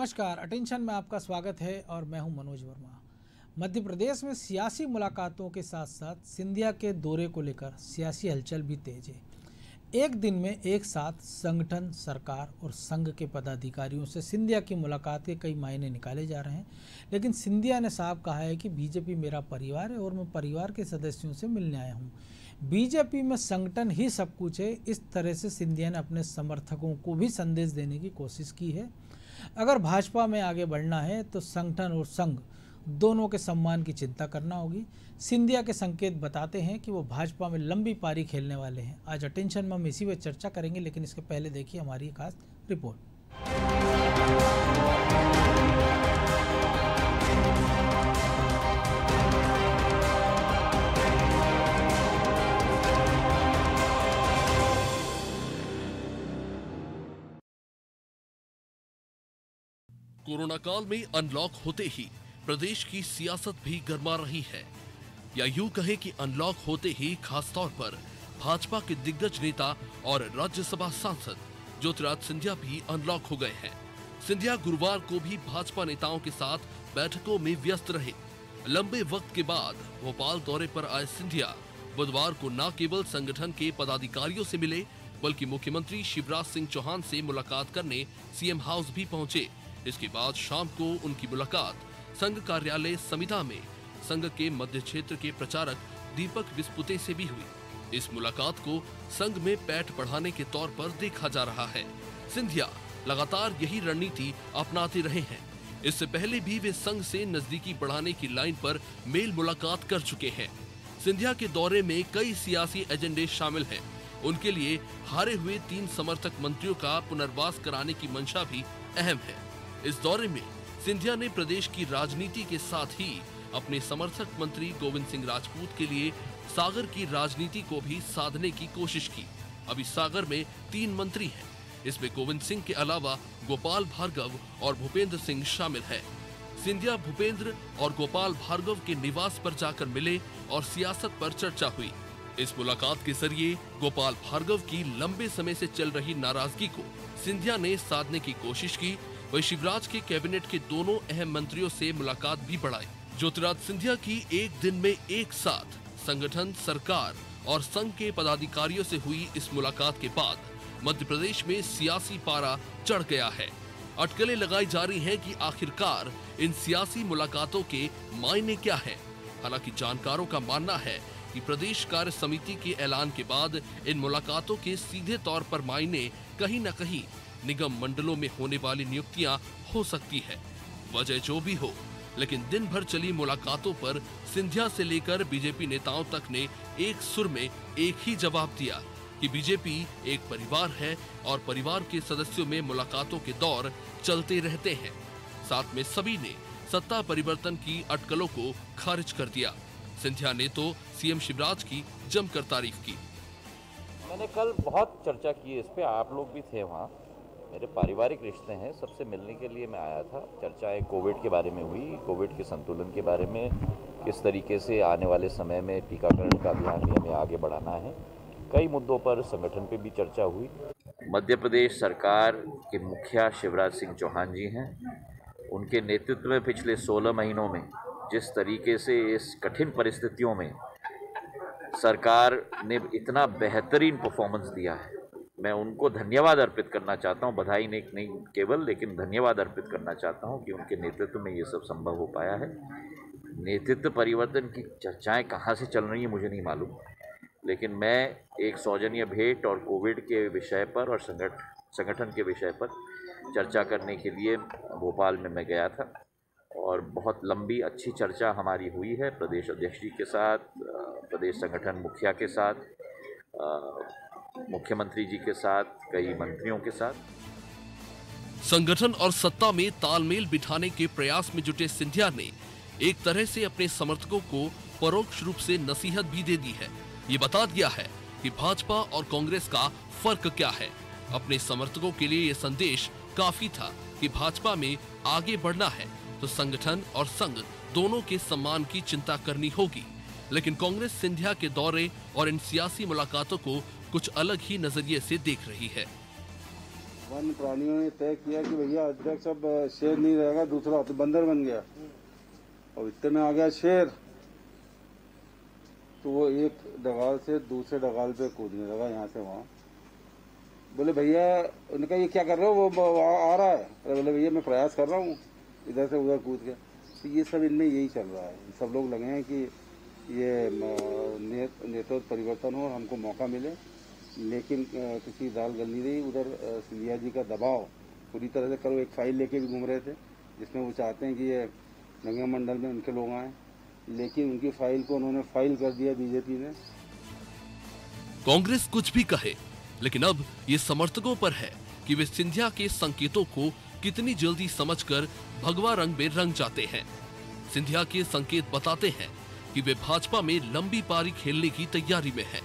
नमस्कार अटेंशन में आपका स्वागत है और मैं हूं मनोज वर्मा मध्य प्रदेश में सियासी मुलाकातों के साथ साथ सिंधिया के दौरे को लेकर सियासी हलचल भी तेज है एक दिन में एक साथ संगठन सरकार और संघ के पदाधिकारियों से सिंधिया की मुलाकात के कई मायने निकाले जा रहे हैं लेकिन सिंधिया ने साफ कहा है कि बीजेपी मेरा परिवार है और मैं परिवार के सदस्यों से मिलने आया हूँ बीजेपी में संगठन ही सब कुछ है इस तरह से सिंधिया ने अपने समर्थकों को भी संदेश देने की कोशिश की है अगर भाजपा में आगे बढ़ना है तो संगठन और संघ दोनों के सम्मान की चिंता करना होगी सिंधिया के संकेत बताते हैं कि वो भाजपा में लंबी पारी खेलने वाले हैं आज अटेंशन में हम इसी पर चर्चा करेंगे लेकिन इसके पहले देखिए हमारी खास रिपोर्ट कोरोना काल में अनलॉक होते ही प्रदेश की सियासत भी गर्मा रही है या यूं कहें कि अनलॉक होते ही खासतौर पर भाजपा के दिग्गज नेता और राज्यसभा सांसद ज्योतिराज सिंधिया भी अनलॉक हो गए हैं सिंधिया गुरुवार को भी भाजपा नेताओं के साथ बैठकों में व्यस्त रहे लंबे वक्त के बाद भोपाल दौरे पर आए सिंधिया बुधवार को न केवल संगठन के पदाधिकारियों से मिले बल्कि मुख्यमंत्री शिवराज सिंह चौहान से मुलाकात करने सीएम हाउस भी पहुंचे इसके बाद शाम को उनकी मुलाकात संघ कार्यालय समिता में संघ के मध्य क्षेत्र के प्रचारक दीपक विस्पुते से भी हुई इस मुलाकात को संघ में पैठ बढ़ाने के तौर पर देखा जा रहा है सिंधिया लगातार यही रणनीति अपनाते रहे हैं इससे पहले भी वे संघ से नजदीकी बढ़ाने की लाइन पर मेल मुलाकात कर चुके हैं सिंधिया के दौरे में कई सियासी एजेंडे शामिल हैं उनके लिए हारे हुए तीन समर्थक मंत्रियों का पुनर्वास कराने की मंशा भी अहम है इस दौरे में सिंधिया ने प्रदेश की राजनीति के साथ ही अपने समर्थक मंत्री गोविंद सिंह राजपूत के लिए सागर की राजनीति को भी साधने की कोशिश की अभी सागर में तीन मंत्री हैं इसमें गोविंद सिंह के अलावा गोपाल भार्गव और भूपेंद्र सिंह शामिल है सिंधिया भूपेंद्र और गोपाल भार्गव के निवास पर जाकर मिले और सियासत पर चर्चा हुई इस मुलाकात के जरिए गोपाल भार्गव की लंबे समय से चल रही नाराजगी को सिंधिया ने साधने की कोशिश की वही शिवराज के कैबिनेट के दोनों अहम मंत्रियों से मुलाकात भी बढ़ाई ज्योतिराज सिंधिया की एक दिन में एक साथ संगठन सरकार और संघ के पदाधिकारियों से हुई इस मुलाकात के बाद मध्य प्रदेश में सियासी पारा चढ़ गया है अटकलें लगाई जा रही हैं कि आखिरकार इन सियासी मुलाकातों के मायने क्या है हालांकि जानकारों का मानना है कि प्रदेश कार्य समिति के ऐलान के बाद इन मुलाकातों के सीधे तौर पर मायने कहीं न कहीं निगम मंडलों में होने वाली नियुक्तियां हो सकती है वजह जो भी हो लेकिन दिन भर चली मुलाकातों पर सिंधिया से लेकर बीजेपी नेताओं तक ने एक सुर में एक ही जवाब दिया कि बीजेपी एक परिवार है और परिवार के सदस्यों में मुलाकातों के दौर चलते रहते हैं साथ में सभी ने सत्ता परिवर्तन की अटकलों को खारिज कर दिया सिंधिया ने तो सीएम शिवराज की जमकर तारीफ की मैंने कल बहुत चर्चा की इस पे आप लोग भी थे वहाँ मेरे पारिवारिक रिश्ते हैं सबसे मिलने के लिए मैं आया था चर्चाएं कोविड के बारे में हुई कोविड के संतुलन के बारे में किस तरीके से आने वाले समय में टीकाकरण का अभियान भी हमें आगे बढ़ाना है कई मुद्दों पर संगठन पे भी चर्चा हुई मध्य प्रदेश सरकार के मुखिया शिवराज सिंह चौहान जी हैं उनके नेतृत्व में पिछले 16 महीनों में जिस तरीके से इस कठिन परिस्थितियों में सरकार ने इतना बेहतरीन परफॉर्मेंस दिया है मैं उनको धन्यवाद अर्पित करना चाहता हूँ बधाई नहीं नहीं केवल लेकिन धन्यवाद अर्पित करना चाहता हूँ कि उनके नेतृत्व में ये सब संभव हो पाया है नेतृत्व परिवर्तन की चर्चाएं कहाँ से चल रही हैं मुझे नहीं मालूम लेकिन मैं एक सौजन्य भेंट और कोविड के विषय पर और संगठ संगठन के विषय पर चर्चा करने के लिए भोपाल में मैं गया था और बहुत लंबी अच्छी चर्चा हमारी हुई है प्रदेश अध्यक्ष जी के साथ प्रदेश संगठन मुखिया के साथ मुख्यमंत्री जी के साथ कई मंत्रियों के साथ संगठन और सत्ता में तालमेल बिठाने के प्रयास में जुटे सिंधिया ने एक तरह से अपने समर्थकों को परोक्ष रूप से नसीहत भी दे दी है ये बता दिया है कि भाजपा और कांग्रेस का फर्क क्या है अपने समर्थकों के लिए ये संदेश काफी था कि भाजपा में आगे बढ़ना है तो संगठन और संघ दोनों के सम्मान की चिंता करनी होगी लेकिन कांग्रेस सिंधिया के दौरे और इन सियासी मुलाकातों को कुछ अलग ही नजरिए से देख रही है वन प्राणियों ने तय किया कि भैया अध्यक्ष अब शेर नहीं रहेगा दूसरा तो बंदर बन गया और इतने में आ गया शेर तो वो एक डगाल से दूसरे डगाल पे कूदने लगा यहाँ से वहाँ बोले भैया उनका ये क्या कर रहे हो वो आ रहा है अरे बोले भैया मैं प्रयास कर रहा हूँ इधर से उधर कूद के तो ये सब इनमें यही चल रहा है सब लोग लगे हैं कि ये नेतृत्व परिवर्तन हो हमको मौका मिले लेकिन किसी दाल गली नहीं उधर सिंधिया जी का दबाव पूरी तरह से कल एक फाइल लेके भी घूम रहे थे जिसमें वो चाहते हैं कि ये नंगा मंडल में उनके लोग आए लेकिन उनकी फाइल को उन्होंने फाइल कर दिया बीजेपी ने कांग्रेस कुछ भी कहे लेकिन अब ये समर्थकों पर है कि वे सिंधिया के संकेतों को कितनी जल्दी समझकर भगवा रंग में रंग जाते हैं सिंधिया के संकेत बताते हैं कि वे भाजपा में लंबी पारी खेलने की तैयारी में हैं।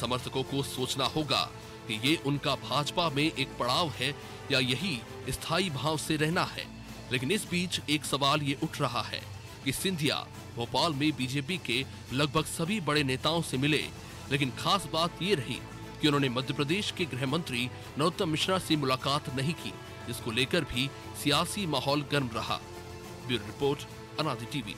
समर्थकों को सोचना होगा कि ये उनका भाजपा में एक पड़ाव है या यही स्थायी भाव से रहना है लेकिन इस बीच एक सवाल ये उठ रहा है कि सिंधिया भोपाल में बीजेपी के लगभग सभी बड़े नेताओं से मिले लेकिन खास बात ये रही कि उन्होंने मध्य प्रदेश के गृह मंत्री नरोत्तम मिश्रा से मुलाकात नहीं की जिसको लेकर भी सियासी माहौल गर्म रहा ब्यूरो रिपोर्ट अनादि टीवी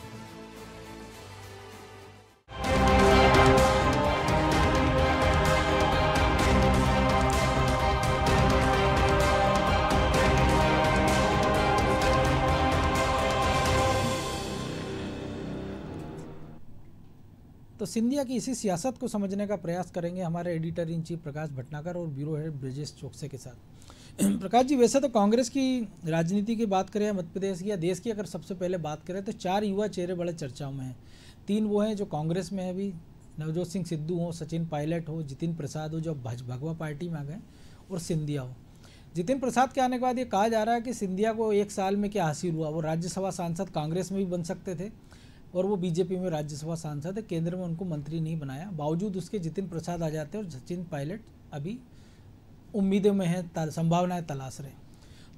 तो सिंधिया की इसी सियासत को समझने का प्रयास करेंगे हमारे editor in chief Prakash Bhatnagar और ब्यूरो हेड ब्रजेश चौकसे के साथ प्रकाश जी वैसे तो कांग्रेस की राजनीति की बात करें मध्य प्रदेश की या देश की अगर सबसे पहले बात करें तो चार युवा चेहरे बड़े चर्चाओं में हैं तीन वो हैं जो कांग्रेस में है अभी नवजोत सिंह सिद्धू हो सचिन पायलट हो जितिन प्रसाद हो जो भगवा पार्टी में आ गए और सिंधिया हो जितिन प्रसाद के आने के बाद ये कहा जा रहा है कि सिंधिया को एक साल में क्या हासिल हुआ वो राज्यसभा सांसद कांग्रेस में भी बन सकते थे और वो बीजेपी में राज्यसभा सांसद है केंद्र में उनको मंत्री नहीं बनाया बावजूद उसके जितिन प्रसाद आ जाते हैं और सचिन पायलट अभी उम्मीदों में है संभावनाएं तलाश रहे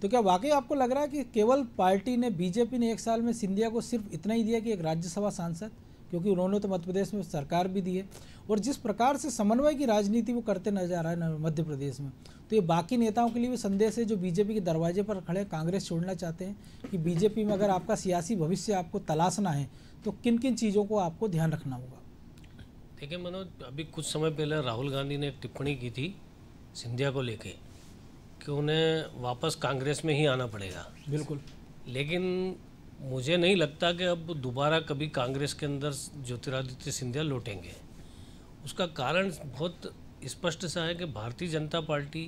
तो क्या वाकई आपको लग रहा है कि केवल पार्टी ने बीजेपी ने एक साल में सिंधिया को सिर्फ इतना ही दिया कि एक राज्यसभा सांसद क्योंकि उन्होंने तो मध्य प्रदेश में सरकार भी दी है और जिस प्रकार से समन्वय की राजनीति वो करते नजर आ रहा है मध्य प्रदेश में तो ये बाकी नेताओं के लिए भी संदेश है जो बीजेपी के दरवाजे पर खड़े कांग्रेस छोड़ना चाहते हैं कि बीजेपी में अगर आपका सियासी भविष्य आपको तलाशना है तो किन किन चीज़ों को आपको ध्यान रखना होगा देखिए मनोज अभी कुछ समय पहले राहुल गांधी ने एक टिप्पणी की थी सिंधिया को लेके कि उन्हें वापस कांग्रेस में ही आना पड़ेगा बिल्कुल लेकिन मुझे नहीं लगता कि अब दोबारा कभी कांग्रेस के अंदर ज्योतिरादित्य सिंधिया लौटेंगे उसका कारण बहुत स्पष्ट सा है कि भारतीय जनता पार्टी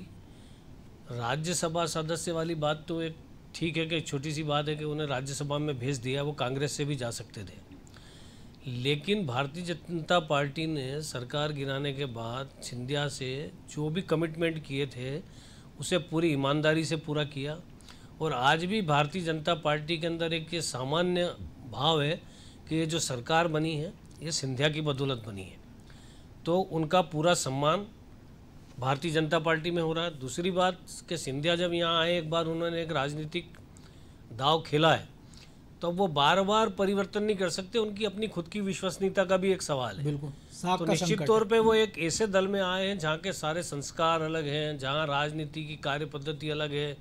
राज्यसभा सदस्य वाली बात तो एक ठीक है कि छोटी सी बात है कि उन्हें राज्यसभा में भेज दिया वो कांग्रेस से भी जा सकते थे लेकिन भारतीय जनता पार्टी ने सरकार गिराने के बाद सिंधिया से जो भी कमिटमेंट किए थे उसे पूरी ईमानदारी से पूरा किया और आज भी भारतीय जनता पार्टी के अंदर एक ये सामान्य भाव है कि ये जो सरकार बनी है ये सिंधिया की बदौलत बनी है तो उनका पूरा सम्मान भारतीय जनता पार्टी में हो रहा है दूसरी बात कि सिंधिया जब यहाँ आए एक बार उन्होंने एक राजनीतिक दाव खेला है तो वो बार बार परिवर्तन नहीं कर सकते उनकी अपनी खुद की विश्वसनीयता का भी एक सवाल है बिल्कुल तो निश्चित तौर पे वो एक ऐसे दल में आए हैं जहाँ के सारे संस्कार अलग हैं जहाँ राजनीति की कार्य पद्धति अलग है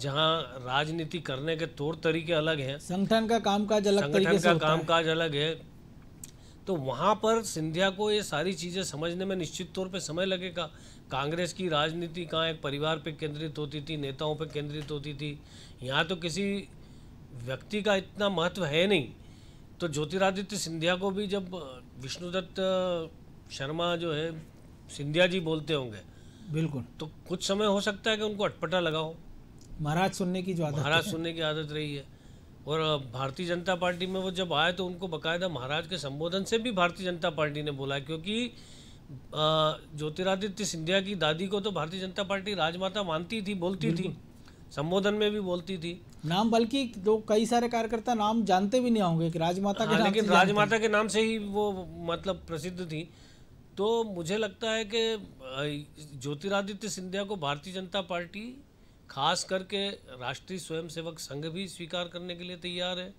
जहाँ राजनीति करने के तौर तरीके अलग हैं संगठन का कामकाज अलग संगठन का कामकाज अलग है तो वहाँ पर सिंधिया को ये सारी चीज़ें समझने में निश्चित तौर पे समय लगेगा कांग्रेस की राजनीति कहाँ एक परिवार पे केंद्रित होती थी नेताओं पे केंद्रित होती थी यहाँ तो किसी व्यक्ति का इतना महत्व है नहीं तो ज्योतिरादित्य सिंधिया को भी जब विष्णुदत्त शर्मा जो है सिंधिया जी बोलते होंगे बिल्कुल तो कुछ समय हो सकता है कि उनको अटपटा लगाओ महाराज सुनने की जो आदत महाराज सुनने की आदत रही है और भारतीय जनता पार्टी में वो जब आए तो उनको बकायदा महाराज के संबोधन से भी भारतीय जनता पार्टी ने बोला क्योंकि ज्योतिरादित्य सिंधिया की दादी को तो भारतीय जनता पार्टी राजमाता मानती थी बोलती थी संबोधन में भी बोलती थी नाम बल्कि लोग कई सारे कार्यकर्ता नाम जानते भी नहीं होंगे कि राजमाता के हाँ, लेकिन राजमाता के नाम से ही वो मतलब प्रसिद्ध थी तो मुझे लगता है कि ज्योतिरादित्य सिंधिया को भारतीय जनता पार्टी खास करके राष्ट्रीय स्वयंसेवक संघ भी स्वीकार करने के लिए तैयार है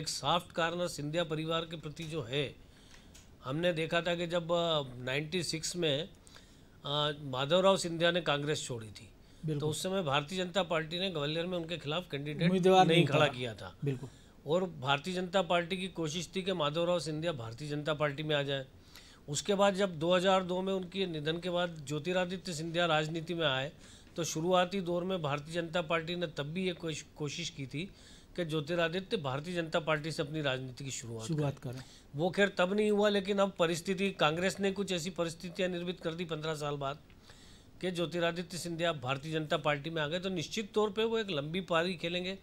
एक सॉफ्ट कार्नर सिंधिया परिवार के प्रति जो है हमने देखा था कि जब 96 में माधवराव सिंधिया ने कांग्रेस छोड़ी थी तो उस समय भारतीय जनता पार्टी ने ग्वालियर में उनके खिलाफ कैंडिडेट नहीं, नहीं खड़ा किया था और भारतीय जनता पार्टी की कोशिश थी कि माधवराव सिंधिया भारतीय जनता पार्टी में आ जाए उसके बाद जब 2002 में उनके निधन के बाद ज्योतिरादित्य सिंधिया राजनीति में आए तो शुरुआती दौर में भारतीय जनता पार्टी ने तब भी ये कोशिश की थी कि ज्योतिरादित्य भारतीय जनता पार्टी से अपनी राजनीति की शुरुआत शुरुआत करें वो खैर तब नहीं हुआ लेकिन अब परिस्थिति कांग्रेस ने कुछ ऐसी परिस्थितियां निर्मित कर दी पंद्रह साल बाद कि ज्योतिरादित्य सिंधिया भारतीय जनता पार्टी में आ गए तो निश्चित तौर पर वो एक लंबी पारी खेलेंगे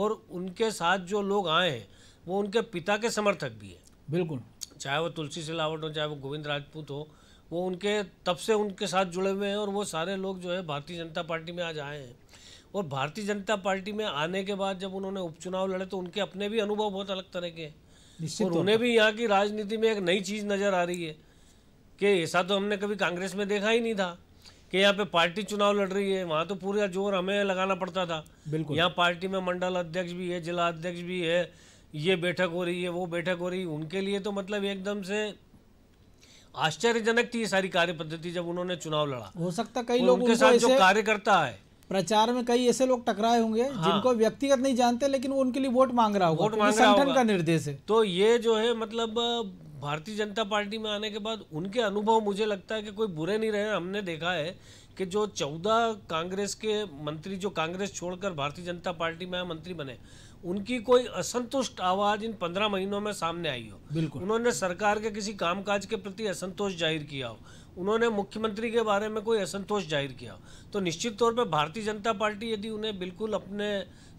और उनके साथ जो लोग आए हैं वो उनके पिता के समर्थक भी हैं बिल्कुल चाहे वो तुलसी सिलावट हो चाहे वो गोविंद राजपूत हो वो उनके तब से उनके साथ जुड़े हुए हैं और वो सारे लोग जो है भारतीय जनता पार्टी में आज आए हैं और भारतीय जनता पार्टी में आने के बाद जब उन्होंने उपचुनाव लड़े तो उनके अपने भी अनुभव बहुत अलग तरह के हैं और उन्हें भी यहाँ की राजनीति में एक नई चीज़ नज़र आ रही है कि ऐसा तो हमने कभी कांग्रेस में देखा ही नहीं था कि यहाँ पे पार्टी चुनाव लड़ रही है वहाँ तो पूरा जोर हमें लगाना पड़ता था बिल्कुल यहाँ पार्टी में मंडल अध्यक्ष भी है जिला अध्यक्ष भी है ये बैठक हो रही है वो बैठक हो रही है उनके लिए तो मतलब एकदम से आश्चर्यजनक थी सारी कार्य पद्धति जब उन्होंने चुनाव लड़ा हो सकता कई लोग उनके साथ जो कार्यकर्ता है प्रचार में कई ऐसे लोग टकराए होंगे हाँ। जिनको व्यक्तिगत नहीं जानते लेकिन वो उनके लिए वोट मांग रहा होगा वोट मांग संगठन का निर्देश है तो ये जो है मतलब भारतीय जनता पार्टी में आने के बाद उनके अनुभव मुझे लगता है कि कोई बुरे नहीं रहे हमने देखा है कि जो चौदह कांग्रेस के मंत्री जो कांग्रेस छोड़कर भारतीय जनता पार्टी में मंत्री बने उनकी कोई असंतुष्ट आवाज इन पंद्रह महीनों में सामने आई हो बिल्कुल उन्होंने सरकार के किसी कामकाज के प्रति असंतोष जाहिर किया हो उन्होंने मुख्यमंत्री के बारे में कोई असंतोष जाहिर किया हो तो निश्चित तौर पर भारतीय जनता पार्टी यदि उन्हें बिल्कुल अपने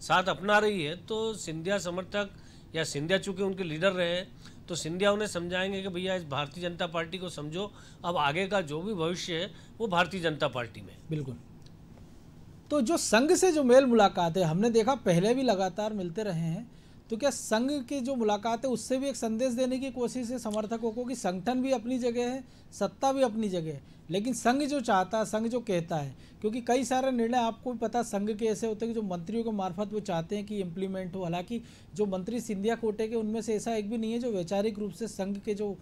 साथ अपना रही है तो सिंधिया समर्थक या सिंधिया चूंकि उनके लीडर रहे हैं तो सिंधिया उन्हें समझाएंगे कि भैया इस भारतीय जनता पार्टी को समझो अब आगे का जो भी भविष्य है वो भारतीय जनता पार्टी में बिल्कुल तो जो संघ से जो मेल मुलाकात है हमने देखा पहले भी लगातार मिलते रहे हैं तो क्या संघ की जो मुलाकात है उससे भी एक संदेश देने की कोशिश है समर्थकों को कि संगठन भी अपनी जगह है सत्ता भी अपनी जगह है लेकिन संघ जो चाहता है संघ जो कहता है क्योंकि कई सारे निर्णय आपको भी पता संघ के ऐसे होते हैं कि जो मंत्रियों के मार्फत वो चाहते हैं कि इम्प्लीमेंट हो हालांकि जो मंत्री सिंधिया कोटे के उनमें से ऐसा एक भी नहीं है जो वैचारिक रूप से संघ के जो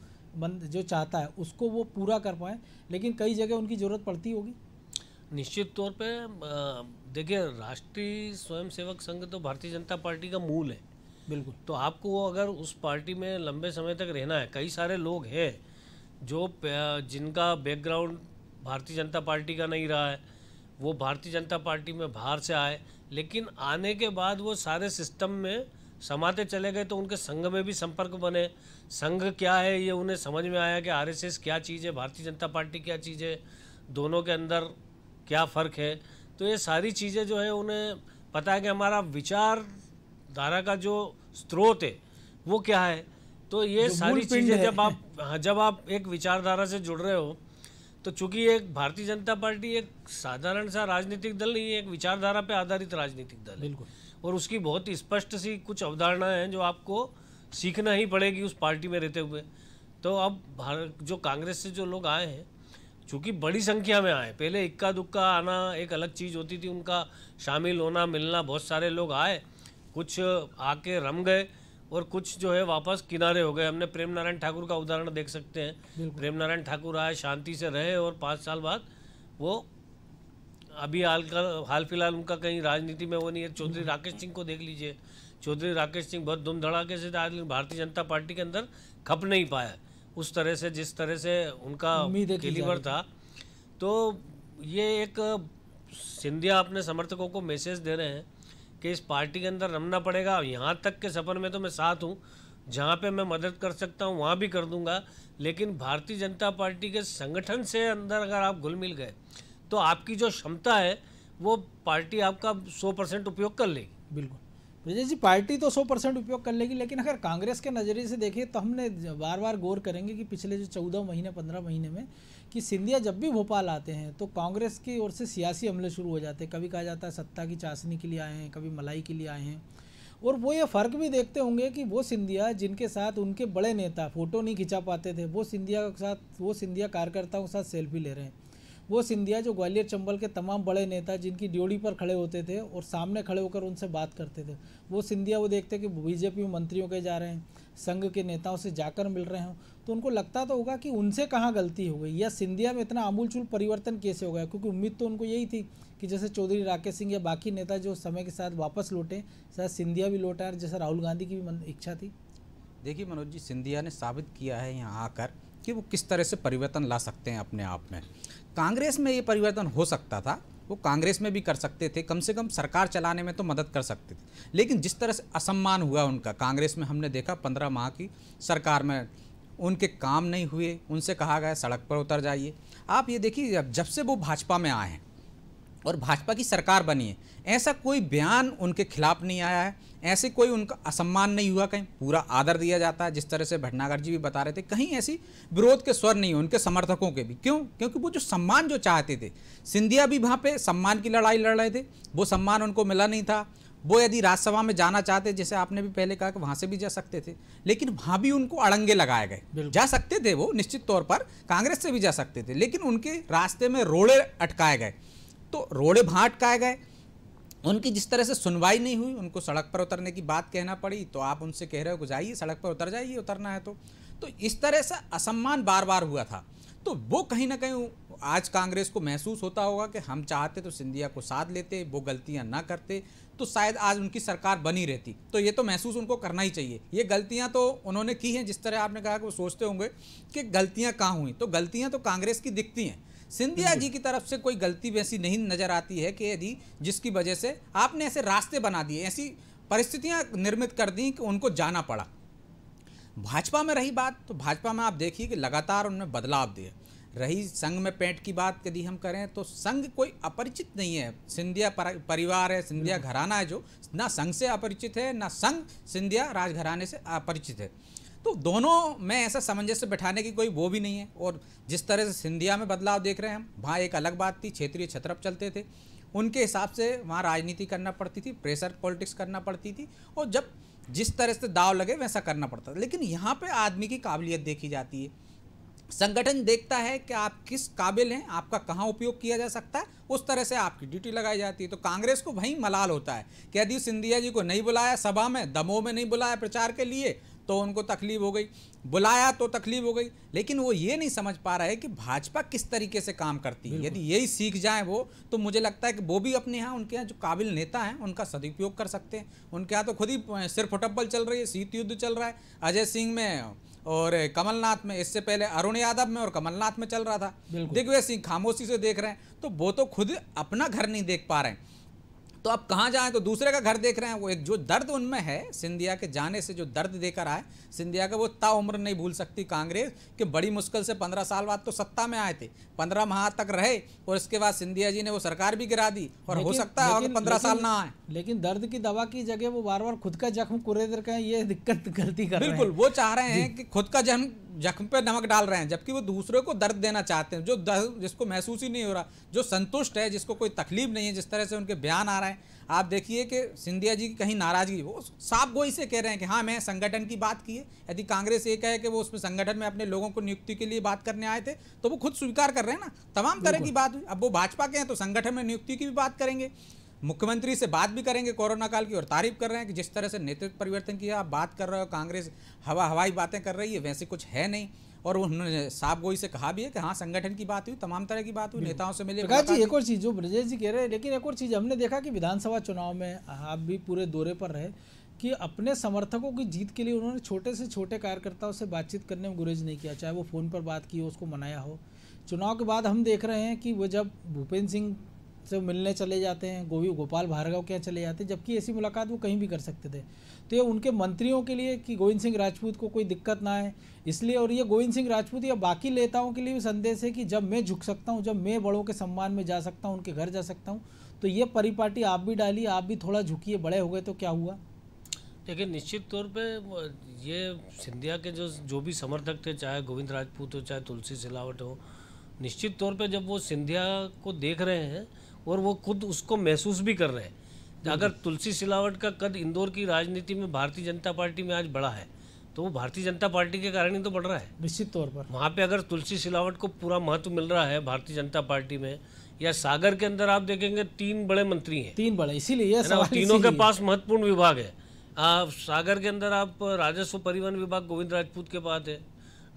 जो चाहता है उसको वो पूरा कर पाएँ लेकिन कई जगह उनकी ज़रूरत पड़ती होगी निश्चित तौर पे देखिए राष्ट्रीय स्वयंसेवक संघ तो भारतीय जनता पार्टी का मूल है बिल्कुल तो आपको वो अगर उस पार्टी में लंबे समय तक रहना है कई सारे लोग हैं जो जिनका बैकग्राउंड भारतीय जनता पार्टी का नहीं रहा है वो भारतीय जनता पार्टी में बाहर से आए लेकिन आने के बाद वो सारे सिस्टम में समाते चले गए तो उनके संघ में भी संपर्क बने संघ क्या है ये उन्हें समझ में आया कि आरएसएस क्या चीज़ है भारतीय जनता पार्टी क्या चीज़ है दोनों के अंदर क्या फ़र्क है तो ये सारी चीज़ें जो है उन्हें पता है कि हमारा विचारधारा का जो स्रोत है वो क्या है तो ये सारी चीज़ें जब आप हाँ, जब आप एक विचारधारा से जुड़ रहे हो तो चूंकि एक भारतीय जनता पार्टी एक साधारण सा राजनीतिक दल नहीं है एक विचारधारा पे आधारित राजनीतिक दल बिल्कुल और उसकी बहुत स्पष्ट सी कुछ अवधारणाएं हैं जो आपको सीखना ही पड़ेगी उस पार्टी में रहते हुए तो अब जो कांग्रेस से जो लोग आए हैं चूंकि बड़ी संख्या में आए पहले इक्का दुक्का आना एक अलग चीज़ होती थी उनका शामिल होना मिलना बहुत सारे लोग आए कुछ आके रम गए और कुछ जो है वापस किनारे हो गए हमने प्रेम नारायण ठाकुर का उदाहरण देख सकते हैं प्रेम नारायण ठाकुर आए शांति से रहे और पाँच साल बाद वो अभी हाल का हाल फिलहाल उनका कहीं राजनीति में वो नहीं है चौधरी राकेश सिंह को देख लीजिए चौधरी राकेश सिंह बहुत धूमधड़ाके से आज भारतीय जनता पार्टी के अंदर खप नहीं पाया उस तरह से जिस तरह से उनका डिलीवर था तो ये एक सिंधिया अपने समर्थकों को मैसेज दे रहे हैं कि इस पार्टी के अंदर रमना पड़ेगा यहाँ तक के सफ़र में तो मैं साथ हूँ जहाँ पे मैं मदद कर सकता हूँ वहाँ भी कर दूंगा लेकिन भारतीय जनता पार्टी के संगठन से अंदर अगर आप घुल मिल गए तो आपकी जो क्षमता है वो पार्टी आपका सौ परसेंट उपयोग कर लेगी बिल्कुल ब्रजेश जी पार्टी तो 100 परसेंट उपयोग कर लेगी लेकिन अगर कांग्रेस के नज़रिए से देखें तो हमने बार बार गौर करेंगे कि पिछले जो चौदह महीने पंद्रह महीने में कि सिंधिया जब भी भोपाल आते हैं तो कांग्रेस की ओर से सियासी हमले शुरू हो जाते हैं कभी कहा जाता है सत्ता की चाशनी के लिए आए हैं कभी मलाई के लिए आए हैं और वो ये फ़र्क भी देखते होंगे कि वो सिंधिया जिनके साथ उनके बड़े नेता फ़ोटो नहीं खिंचा पाते थे वो सिंधिया के साथ वो सिंधिया कार्यकर्ताओं के साथ सेल्फी ले रहे हैं वो सिंधिया जो ग्वालियर चंबल के तमाम बड़े नेता जिनकी ड्योड़ी पर खड़े होते थे और सामने खड़े होकर उनसे बात करते थे वो सिंधिया वो देखते कि बीजेपी मंत्रियों के जा रहे हैं संघ के नेताओं से जाकर मिल रहे हों तो उनको लगता तो होगा कि उनसे कहाँ गलती हो गई या सिंधिया में इतना आमूलचूल परिवर्तन कैसे हो गया क्योंकि उम्मीद तो उनको यही थी कि जैसे चौधरी राकेश सिंह या बाकी नेता जो समय के साथ वापस लौटे शायद सिंधिया भी लौटा जैसे राहुल गांधी की भी इच्छा थी देखिए मनोज जी सिंधिया ने साबित किया है यहाँ आकर कि वो किस तरह से परिवर्तन ला सकते हैं अपने आप में कांग्रेस में ये परिवर्तन हो सकता था वो कांग्रेस में भी कर सकते थे कम से कम सरकार चलाने में तो मदद कर सकते थे लेकिन जिस तरह से असम्मान हुआ उनका कांग्रेस में हमने देखा पंद्रह माह की सरकार में उनके काम नहीं हुए उनसे कहा गया सड़क पर उतर जाइए आप ये देखिए जब से वो भाजपा में आए हैं और भाजपा की सरकार बनी है ऐसा कोई बयान उनके खिलाफ नहीं आया है ऐसे कोई उनका असम्मान नहीं हुआ कहीं पूरा आदर दिया जाता है जिस तरह से भटनागर जी भी बता रहे थे कहीं ऐसी विरोध के स्वर नहीं है उनके समर्थकों के भी क्यों क्योंकि वो जो सम्मान जो चाहते थे सिंधिया भी वहाँ पे सम्मान की लड़ाई लड़ रहे थे वो सम्मान उनको मिला नहीं था वो यदि राज्यसभा में जाना चाहते जैसे आपने भी पहले कहा कि वहाँ से भी जा सकते थे लेकिन वहाँ भी उनको अड़ंगे लगाए गए जा सकते थे वो निश्चित तौर पर कांग्रेस से भी जा सकते थे लेकिन उनके रास्ते में रोड़े अटकाए गए तो रोड़े भाट काए गए उनकी जिस तरह से सुनवाई नहीं हुई उनको सड़क पर उतरने की बात कहना पड़ी तो आप उनसे कह रहे हो जाइए सड़क पर उतर जाइए उतरना है तो तो इस तरह से असम्मान बार बार हुआ था तो वो कहीं ना कहीं आज कांग्रेस को महसूस होता होगा कि हम चाहते तो सिंधिया को साथ लेते वो गलतियां ना करते तो शायद आज उनकी सरकार बनी रहती तो ये तो महसूस उनको करना ही चाहिए ये गलतियां तो उन्होंने की हैं जिस तरह आपने कहा कि वो सोचते होंगे कि गलतियां कहाँ हुई तो गलतियां तो कांग्रेस की दिखती हैं सिंधिया हाँ जी की तरफ से कोई गलती वैसी नहीं नज़र आती है कि यदि जिसकी वजह से आपने ऐसे रास्ते बना दिए ऐसी परिस्थितियाँ निर्मित कर दी कि उनको जाना पड़ा भाजपा में रही बात तो भाजपा में आप देखिए कि लगातार उनमें बदलाव दिए रही संघ में पेंट की बात यदि हम करें तो संघ कोई अपरिचित नहीं है सिंधिया परिवार है सिंधिया हाँ। घराना है जो ना संघ से अपरिचित है ना संघ सिंधिया राजघराने से अपरिचित है तो दोनों में ऐसा सामंजस्य बैठाने की कोई वो भी नहीं है और जिस तरह से सिंधिया में बदलाव देख रहे हैं हम वहाँ एक अलग बात थी क्षेत्रीय छत्रप चलते थे उनके हिसाब से वहाँ राजनीति करना पड़ती थी प्रेशर पॉलिटिक्स करना पड़ती थी और जब जिस तरह से दाव लगे वैसा करना पड़ता था लेकिन यहाँ पर आदमी की काबिलियत देखी जाती है संगठन देखता है कि आप किस काबिल हैं आपका कहाँ उपयोग किया जा सकता है उस तरह से आपकी ड्यूटी लगाई जाती है तो कांग्रेस को वहीं मलाल होता है कि यदि सिंधिया जी को नहीं बुलाया सभा में दमोह में नहीं बुलाया प्रचार के लिए तो उनको तकलीफ हो गई बुलाया तो तकलीफ हो गई लेकिन वो ये नहीं समझ पा रहा है कि भाजपा किस तरीके से काम करती है यदि यही सीख जाए वो तो मुझे लगता है कि वो भी अपने यहाँ उनके यहाँ जो काबिल नेता हैं उनका सदुपयोग कर सकते हैं उनके यहाँ तो खुद ही सिर फुटप्पल चल रही है शीत युद्ध चल रहा है अजय सिंह में और कमलनाथ में इससे पहले अरुण यादव में और कमलनाथ में चल रहा था दिग्विजय सिंह खामोशी से देख रहे हैं तो वो तो खुद अपना घर नहीं देख पा रहे हैं तो आप कहाँ जाएँ तो दूसरे का घर देख रहे हैं वो एक जो दर्द उनमें है सिंधिया के जाने से जो दर्द देकर आए सिंधिया का वो ता उम्र नहीं भूल सकती कांग्रेस कि बड़ी मुश्किल से पंद्रह साल बाद तो सत्ता में आए थे पंद्रह माह तक रहे और इसके बाद सिंधिया जी ने वो सरकार भी गिरा दी और हो सकता है पंद्रह साल ना आए लेकिन दर्द की दवा की जगह वो बार बार खुद का जख्म कुरेदर का ये दिक्कत गलती कर बिल्कुल वो चाह रहे हैं कि खुद का जख्म जख्म पे नमक डाल रहे हैं जबकि वो दूसरे को दर्द देना चाहते हैं जो दर्द जिसको महसूस ही नहीं हो रहा जो संतुष्ट है जिसको कोई तकलीफ नहीं है जिस तरह से उनके बयान आ रहे हैं आप देखिए कि सिंधिया जी की कहीं नाराज़गी वो साफ गोई से कह रहे हैं कि हाँ मैं संगठन की बात की है यदि कांग्रेस ये कहे कि वो उसमें संगठन में अपने लोगों को नियुक्ति के लिए बात करने आए थे तो वो खुद स्वीकार कर रहे हैं ना तमाम तरह की बात हुई अब वो भाजपा के हैं तो संगठन में नियुक्ति की भी बात करेंगे मुख्यमंत्री से बात भी करेंगे कोरोना काल की और तारीफ कर रहे हैं कि जिस तरह से नेतृत्व परिवर्तन किया आप बात कर रहे हो कांग्रेस हवा हवाई बातें कर रही है वैसे कुछ है नहीं और उन्होंने साफ गोई से कहा भी है कि हाँ संगठन की बात हुई तमाम तरह की बात हुई नेताओं से मिले जी एक और चीज़ जो ब्रजेश जी कह रहे हैं लेकिन एक और चीज़ हमने देखा कि विधानसभा चुनाव में आप भी पूरे दौरे पर रहे कि अपने समर्थकों की जीत के लिए उन्होंने छोटे से छोटे कार्यकर्ताओं से बातचीत करने में गुरेज नहीं किया चाहे वो फ़ोन पर बात की हो उसको मनाया हो चुनाव के बाद हम देख रहे हैं कि वो जब भूपेंद्र सिंह से मिलने चले जाते हैं गोवी गोपाल भार्गव के यहाँ चले जाते हैं जबकि ऐसी मुलाकात वो कहीं भी कर सकते थे तो ये उनके मंत्रियों के लिए कि गोविंद सिंह राजपूत को कोई दिक्कत ना आए इसलिए और ये गोविंद सिंह राजपूत या बाकी नेताओं के लिए भी संदेश है कि जब मैं झुक सकता हूँ जब मैं बड़ों के सम्मान में जा सकता हूँ उनके घर जा सकता हूँ तो ये परिपाटी आप भी डालिए आप भी थोड़ा झुकिए बड़े हो गए तो क्या हुआ देखिए निश्चित तौर पे ये सिंधिया के जो जो भी समर्थक थे चाहे गोविंद राजपूत हो चाहे तुलसी सिलावट हो निश्चित तौर पे जब वो सिंधिया को देख रहे हैं और वो खुद उसको महसूस भी कर रहे हैं अगर तुलसी सिलावट का कद इंदौर की राजनीति में भारतीय जनता पार्टी में आज बड़ा है तो वो भारतीय जनता पार्टी के कारण ही तो बढ़ रहा है निश्चित तौर पर वहाँ पे अगर तुलसी सिलावट को पूरा महत्व मिल रहा है भारतीय जनता पार्टी में या सागर के अंदर आप देखेंगे तीन बड़े मंत्री हैं तीन बड़े इसीलिए तीनों के पास महत्वपूर्ण विभाग है आप सागर के अंदर आप राजस्व परिवहन विभाग गोविंद राजपूत के पास है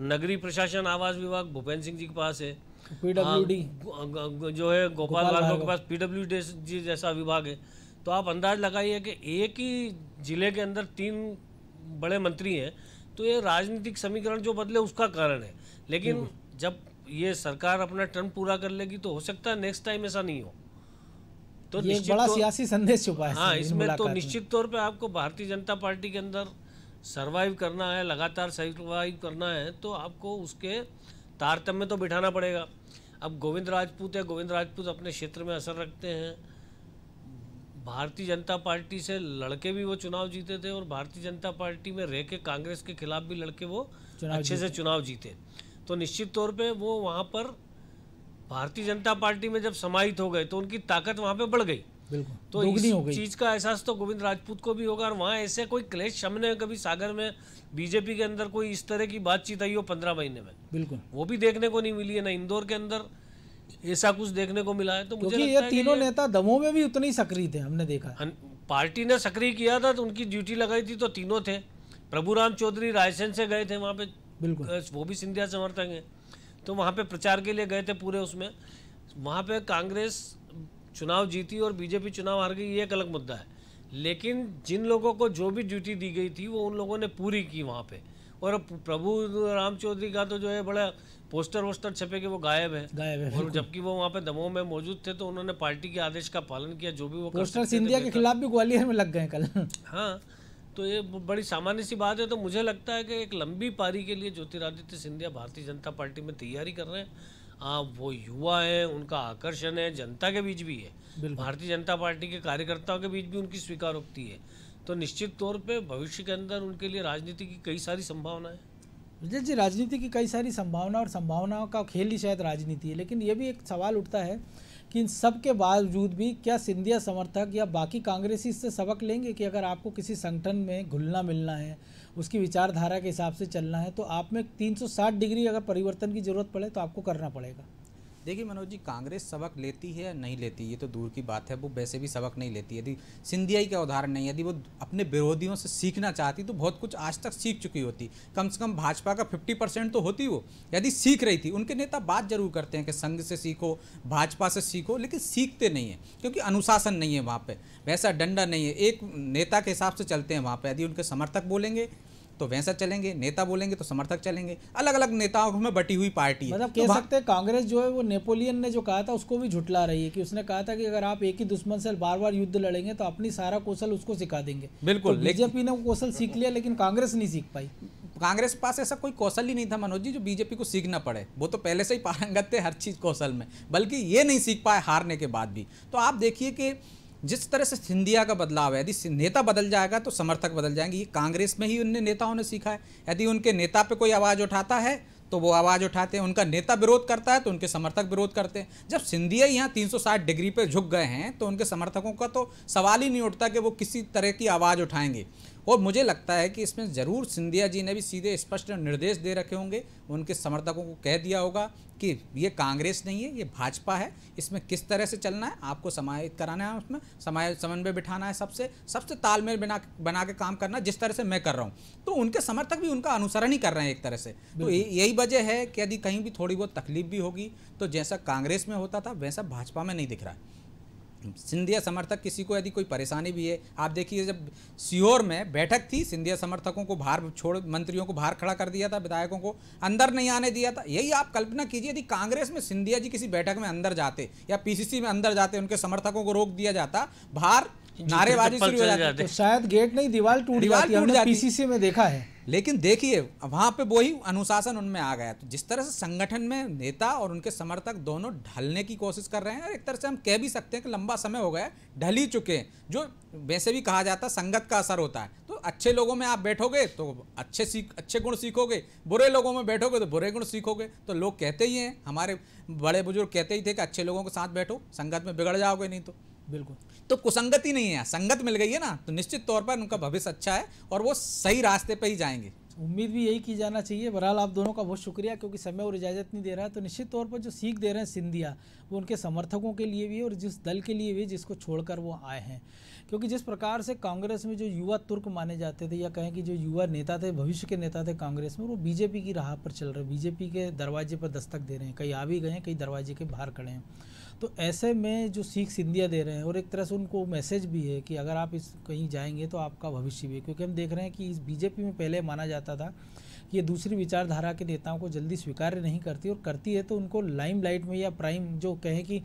नगरीय प्रशासन आवास विभाग भूपेन्द्र सिंह जी के पास है पीडब्ल्यू हाँ, जो है गोपाल भार्गव के पास पीडब्ल्यू जैसा विभाग है तो आप अंदाज लगाइए कि एक ही जिले के अंदर तीन बड़े मंत्री हैं तो ये राजनीतिक समीकरण जो बदले उसका कारण है लेकिन जब ये सरकार अपना टर्न पूरा कर लेगी तो हो सकता है नेक्स्ट टाइम ऐसा नहीं हो तो ये बड़ा सियासी संदेश छुपा है हाँ इसमें तो निश्चित तौर पे आपको भारतीय जनता पार्टी के अंदर सरवाइव करना है लगातार सरवाइव करना है तो आपको उसके तारतम्य तो बिठाना पड़ेगा अब गोविंद राजपूत है गोविंद राजपूत अपने क्षेत्र में असर रखते हैं भारतीय जनता पार्टी से लड़के भी वो चुनाव जीते थे और भारतीय जनता पार्टी में रह के कांग्रेस के खिलाफ भी लड़के वो अच्छे से चुनाव जीते तो निश्चित तौर पे वो वहाँ पर भारतीय जनता पार्टी में जब समाहित हो गए तो उनकी ताकत वहाँ पे बढ़ गई बिल्कुल तो इस चीज़ का एहसास तो गोविंद राजपूत को भी होगा और वहाँ ऐसे कोई क्लेश हमने कभी सागर में बीजेपी के अंदर कोई इस तरह की बातचीत आई हो पंद्रह महीने में बिल्कुल वो भी देखने को नहीं मिली है ना इंदौर के अंदर ऐसा कुछ देखने को मिला है तो मुझे लगता ये तीनों नेता दमोह में भी उतने ही सक्रिय थे हमने देखा पार्टी ने सक्रिय किया था तो उनकी ड्यूटी लगाई थी तो तीनों थे प्रभुराम चौधरी रायसेन से गए थे वहाँ पे बिल्कुल वो भी सिंधिया समर्थक हैं तो वहाँ पे प्रचार के लिए गए थे पूरे उसमें वहाँ पे कांग्रेस चुनाव जीती और बीजेपी चुनाव हार गई ये एक अलग मुद्दा है लेकिन जिन लोगों को जो भी ड्यूटी दी गई थी वो उन लोगों ने पूरी की वहाँ पे और प्रभु राम चौधरी का तो जो है बड़ा पोस्टर वोस्टर छपे के वो गायब है गायब है और जबकि वो वहाँ पे दमोह में मौजूद थे तो उन्होंने पार्टी के आदेश का पालन किया जो भी वो पोस्टर सिंधिया के खिलाफ भी ग्वालियर में लग गए कल हाँ तो ये बड़ी सामान्य सी बात है तो मुझे लगता है कि एक लंबी पारी के लिए ज्योतिरादित्य सिंधिया भारतीय जनता पार्टी में तैयारी कर रहे हैं आ, वो युवा है उनका आकर्षण है जनता के बीच भी है भारतीय जनता पार्टी के कार्यकर्ताओं के बीच भी उनकी स्वीकार होती है तो निश्चित तौर पे भविष्य के अंदर उनके लिए राजनीति की कई सारी संभावना है विजय जी राजनीति की कई सारी संभावना और संभावनाओं का खेल ही शायद राजनीति है लेकिन ये भी एक सवाल उठता है कि इन सब के बावजूद भी क्या सिंधिया समर्थक या बाकी कांग्रेसी इससे सबक लेंगे कि अगर आपको किसी संगठन में घुलना मिलना है उसकी विचारधारा के हिसाब से चलना है तो आप में 360 डिग्री अगर परिवर्तन की ज़रूरत पड़े तो आपको करना पड़ेगा देखिए मनोज जी कांग्रेस सबक लेती है या नहीं लेती ये तो दूर की बात है वो वैसे भी सबक नहीं लेती यदि सिंधियाई का उदाहरण नहीं यदि वो अपने विरोधियों से सीखना चाहती तो बहुत कुछ आज तक सीख चुकी होती कम से कम भाजपा का फिफ्टी परसेंट तो होती वो यदि सीख रही थी उनके नेता बात जरूर करते हैं कि संघ से सीखो भाजपा से सीखो लेकिन सीखते नहीं है क्योंकि अनुशासन नहीं है वहाँ पर वैसा डंडा नहीं है एक नेता के हिसाब से चलते हैं वहाँ पर यदि उनके समर्थक बोलेंगे तो वैसा चलेंगे नेता बोलेंगे तो समर्थक चलेंगे अलग अलग नेताओं में बटी हुई पार्टी मतलब तो कह सकते हैं कांग्रेस जो है वो नेपोलियन ने जो कहा था उसको भी झुटला रही है कि उसने कहा था कि अगर आप एक ही दुश्मन से बार बार युद्ध लड़ेंगे तो अपनी सारा कौशल उसको सिखा देंगे बिल्कुल तो बीजेपी ने वो कौशल सीख लिया लेकिन कांग्रेस नहीं सीख पाई कांग्रेस पास ऐसा कोई कौशल ही नहीं था मनोज जी जो बीजेपी को सीखना पड़े वो तो पहले से ही पारंगत थे हर चीज़ कौशल में बल्कि ये नहीं सीख पाए हारने के बाद भी तो आप देखिए कि जिस तरह से सिंधिया का बदलाव है यदि नेता बदल जाएगा तो समर्थक बदल जाएंगे ये कांग्रेस में ही उनने नेताओं ने सीखा है यदि उनके नेता पे कोई आवाज़ उठाता है तो वो आवाज़ उठाते हैं उनका नेता विरोध करता है तो उनके समर्थक विरोध करते हैं जब सिंधिया यहाँ 360 डिग्री पर झुक गए हैं तो उनके समर्थकों का तो सवाल ही नहीं उठता कि वो किसी तरह की आवाज़ उठाएंगे और मुझे लगता है कि इसमें ज़रूर सिंधिया जी ने भी सीधे स्पष्ट निर्देश दे रखे होंगे उनके समर्थकों को कह दिया होगा कि ये कांग्रेस नहीं है ये भाजपा है इसमें किस तरह से चलना है आपको समाहित कराना है उसमें समाय समन्वय बिठाना है सबसे सबसे तालमेल बना बना के काम करना जिस तरह से मैं कर रहा हूँ तो उनके समर्थक भी उनका अनुसरण ही कर रहे हैं एक तरह से तो यही वजह है कि यदि कहीं भी थोड़ी बहुत तकलीफ भी होगी तो जैसा कांग्रेस में होता था वैसा भाजपा में नहीं दिख रहा है सिंधिया समर्थक किसी को यदि कोई परेशानी भी है आप देखिए जब सीहोर में बैठक थी सिंधिया समर्थकों को बाहर छोड़ मंत्रियों को बाहर खड़ा कर दिया था विधायकों को अंदर नहीं आने दिया था यही आप कल्पना कीजिए यदि कांग्रेस में सिंधिया जी किसी बैठक में अंदर जाते या पीसीसी में अंदर जाते उनके समर्थकों को रोक दिया जाता बाहर नारेबाजी शुरू हो जाती है तो शायद गेट नहीं दीवार टूट जाती है पीसीसी में देखा है लेकिन देखिए वहाँ पे वही अनुशासन उनमें आ गया तो जिस तरह से संगठन में नेता और उनके समर्थक दोनों ढलने की कोशिश कर रहे हैं और एक तरह से हम कह भी सकते हैं कि लंबा समय हो गया ढल ही चुके हैं जो वैसे भी कहा जाता है संगत का असर होता है तो अच्छे लोगों में आप बैठोगे तो अच्छे सीख अच्छे गुण सीखोगे बुरे लोगों में बैठोगे तो बुरे गुण सीखोगे तो लोग कहते ही हैं हमारे बड़े बुजुर्ग कहते ही थे कि अच्छे लोगों के साथ बैठो संगत में बिगड़ जाओगे नहीं तो बिल्कुल तो कुसंगति नहीं है संगत मिल गई है ना तो निश्चित तौर पर उनका भविष्य अच्छा है और वो सही रास्ते पर ही जाएंगे उम्मीद भी यही की जाना चाहिए बहरहाल आप दोनों का बहुत शुक्रिया क्योंकि समय और इजाज़त नहीं दे रहा है तो निश्चित तौर पर जो सीख दे रहे हैं सिंधिया वो उनके समर्थकों के लिए भी और जिस दल के लिए भी जिसको छोड़कर वो आए हैं क्योंकि जिस प्रकार से कांग्रेस में जो युवा तुर्क माने जाते थे या कहें कि जो युवा नेता थे भविष्य के नेता थे कांग्रेस में वो बीजेपी की राह पर चल रहे बीजेपी के दरवाजे पर दस्तक दे रहे हैं कहीं आ भी गए हैं कई दरवाजे के बाहर खड़े हैं तो ऐसे में जो सीख सिंधिया दे रहे हैं और एक तरह से उनको मैसेज भी है कि अगर आप इस कहीं जाएंगे तो आपका भविष्य भी है क्योंकि हम देख रहे हैं कि इस बीजेपी में पहले माना जाता था कि ये दूसरी विचारधारा के नेताओं को जल्दी स्वीकार्य नहीं करती और करती है तो उनको लाइम में या प्राइम जो कहें कि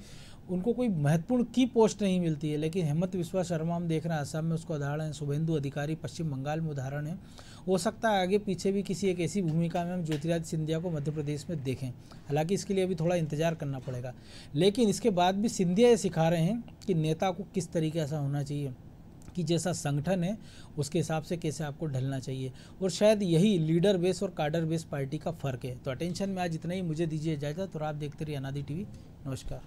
उनको कोई महत्वपूर्ण की पोस्ट नहीं मिलती है लेकिन हेमंत विश्वा शर्मा हम देख रहे हैं असम में उसका उदाहरण है शुभेंदु अधिकारी पश्चिम बंगाल में उदाहरण है हो सकता है आगे पीछे भी किसी एक ऐसी भूमिका में हम ज्योतिराज सिंधिया को मध्य प्रदेश में देखें हालांकि इसके लिए अभी थोड़ा इंतजार करना पड़ेगा लेकिन इसके बाद भी सिंधिया ये सिखा रहे हैं कि नेता को किस तरीके से होना चाहिए कि जैसा संगठन है उसके हिसाब से कैसे आपको ढलना चाहिए और शायद यही लीडर बेस और कार्डर बेस पार्टी का फ़र्क है तो अटेंशन में आज इतना ही मुझे दीजिए इजाज़त और आप देखते रहिए अनादि टीवी नमस्कार